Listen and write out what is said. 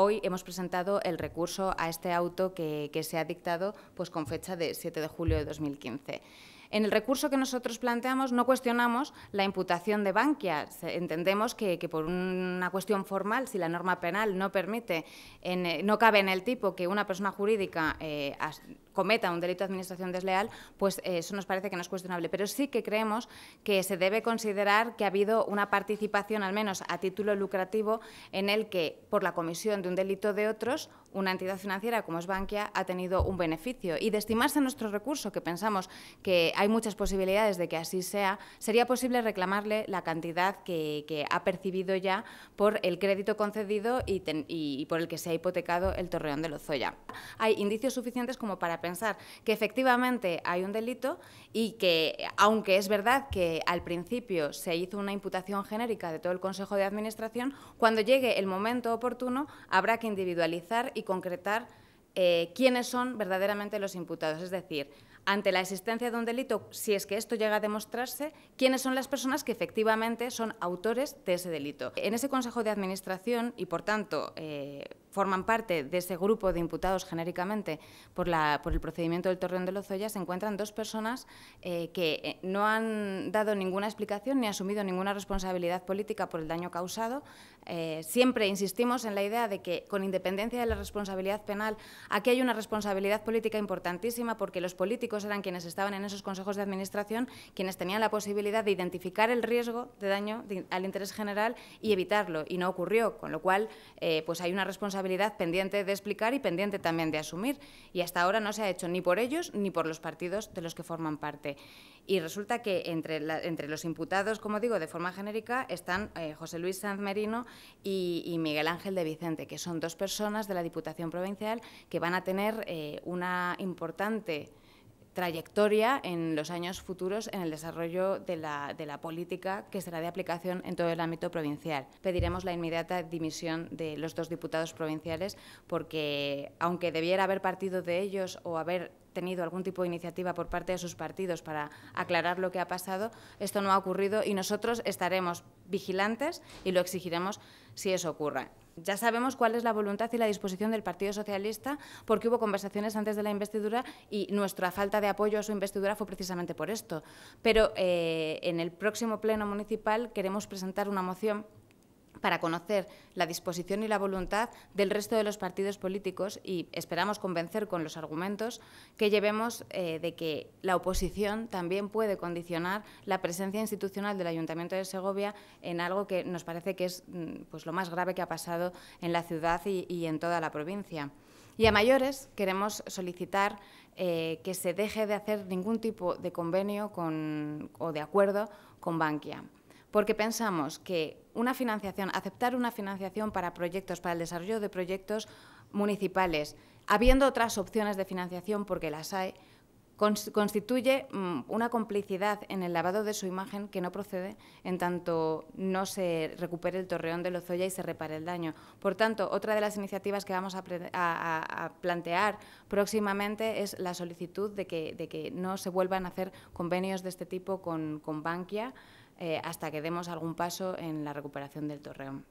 hoy hemos presentado el recurso a este auto que, se ha dictado pues, con fecha de 7 de julio de 2015. En el recurso que nosotros planteamos no cuestionamos la imputación de Bankia. Entendemos que, por una cuestión formal, si la norma penal no permite, eh, no cabe en el tipo que una persona jurídica eh, cometa un delito de administración desleal, pues eh, eso nos parece que no es cuestionable. Pero sí que creemos que se debe considerar que ha habido una participación, al menos a título lucrativo, en el que por la comisión de un delito de otros, una entidad financiera como es Bankia ha tenido un beneficio. Y de estimarse nuestro recurso, que pensamos que hay muchas posibilidades de que así sea, sería posible reclamarle la cantidad que, ha percibido ya por el crédito concedido y, por el que se ha hipotecado el Torreón de Lozoya. Hay indicios suficientes como para pensar que efectivamente hay un delito y que, aunque es verdad que al principio se hizo una imputación genérica de todo el Consejo de Administración, cuando llegue el momento oportuno habrá que individualizar y concretar eh, quiénes son verdaderamente los imputados, es decir, ante la existencia de un delito, si es que esto llega a demostrarse, quiénes son las personas que efectivamente son autores de ese delito. En ese Consejo de Administración y, por tanto, eh, forman parte de ese grupo de imputados genéricamente por, la, por el procedimiento del Torreón de Lozoya, se encuentran dos personas eh, que eh, no han dado ninguna explicación ni asumido ninguna responsabilidad política por el daño causado. Eh, siempre insistimos en la idea de que, con independencia de la responsabilidad penal, aquí hay una responsabilidad política importantísima porque los políticos eran quienes estaban en esos consejos de administración, quienes tenían la posibilidad de identificar el riesgo de daño al interés general y evitarlo, y no ocurrió, con lo cual pues hay una responsabilidad pendiente de explicar y pendiente también de asumir. Y hasta ahora no se ha hecho ni por ellos ni por los partidos de los que forman parte. Y resulta que entre, entre los imputados, como digo, de forma genérica, están eh, José Luis Sanz Merino y, Miguel Ángel de Vicente, que son dos personas de la Diputación Provincial que van a tener eh, una importante trayectoria en los años futuros en el desarrollo de la, de la, política que será de aplicación en todo el ámbito provincial. Pediremos la inmediata dimisión de los dos diputados provinciales porque, aunque debiera haber partido de ellos o haber tenido algún tipo de iniciativa por parte de sus partidos para aclarar lo que ha pasado, esto no ha ocurrido y nosotros estaremos vigilantes y lo exigiremos si eso ocurra. Ya sabemos cuál es la voluntad y la disposición del Partido Socialista porque hubo conversaciones antes de la investidura y nuestra falta de apoyo a su investidura fue precisamente por esto. Pero eh, en el próximo Pleno Municipal queremos presentar una moción para conocer la disposición y la voluntad del resto de los partidos políticos y esperamos convencer con los argumentos que llevemos eh, de que la oposición también puede condicionar la presencia institucional del Ayuntamiento de Segovia en algo que nos parece que es mm, pues, lo más grave que ha pasado en la ciudad y, en toda la provincia. Y a mayores queremos solicitar eh, que se deje de hacer ningún tipo de convenio o de acuerdo con Bankia porque pensamos que una financiación, aceptar una financiación para proyectos, para el desarrollo de proyectos municipales, habiendo otras opciones de financiación porque las hay, constituye mm, una complicidad en el lavado de su imagen que no procede en tanto no se recupere el torreón de Lozoya y se repare el daño. Por tanto, otra de las iniciativas que vamos a, plantear próximamente es la solicitud de que, no se vuelvan a hacer convenios de este tipo con, con Bankia. Eh, hasta que demos algún paso en la recuperación del torreón.